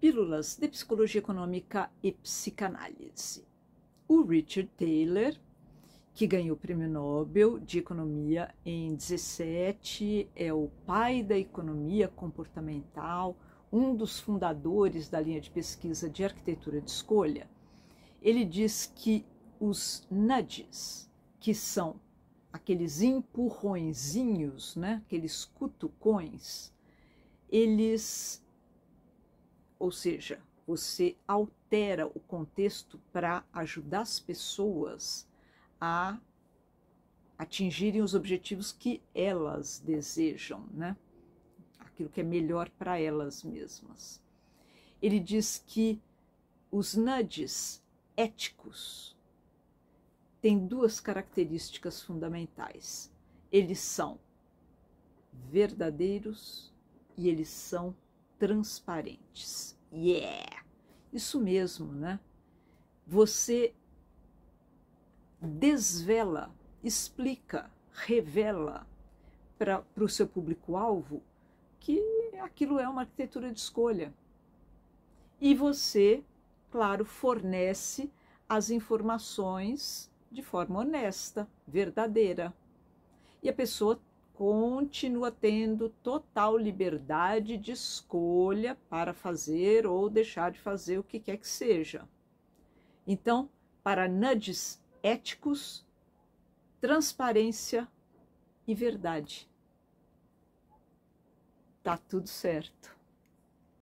Pílulas de Psicologia Econômica e Psicanálise. O Richard Taylor, que ganhou o Prêmio Nobel de Economia em 17, é o pai da economia comportamental, um dos fundadores da linha de pesquisa de arquitetura de escolha. Ele diz que os nudges, que são aqueles empurrõezinhos, né, aqueles cutucões, eles ou seja, você altera o contexto para ajudar as pessoas a atingirem os objetivos que elas desejam, né? Aquilo que é melhor para elas mesmas. Ele diz que os nudges éticos têm duas características fundamentais. Eles são verdadeiros e eles são transparentes. Yeah! Isso mesmo, né? Você desvela, explica, revela para o seu público-alvo que aquilo é uma arquitetura de escolha. E você, claro, fornece as informações de forma honesta, verdadeira. E a pessoa continua tendo total liberdade de escolha para fazer ou deixar de fazer o que quer que seja. Então, para nudges éticos, transparência e verdade. Tá tudo certo.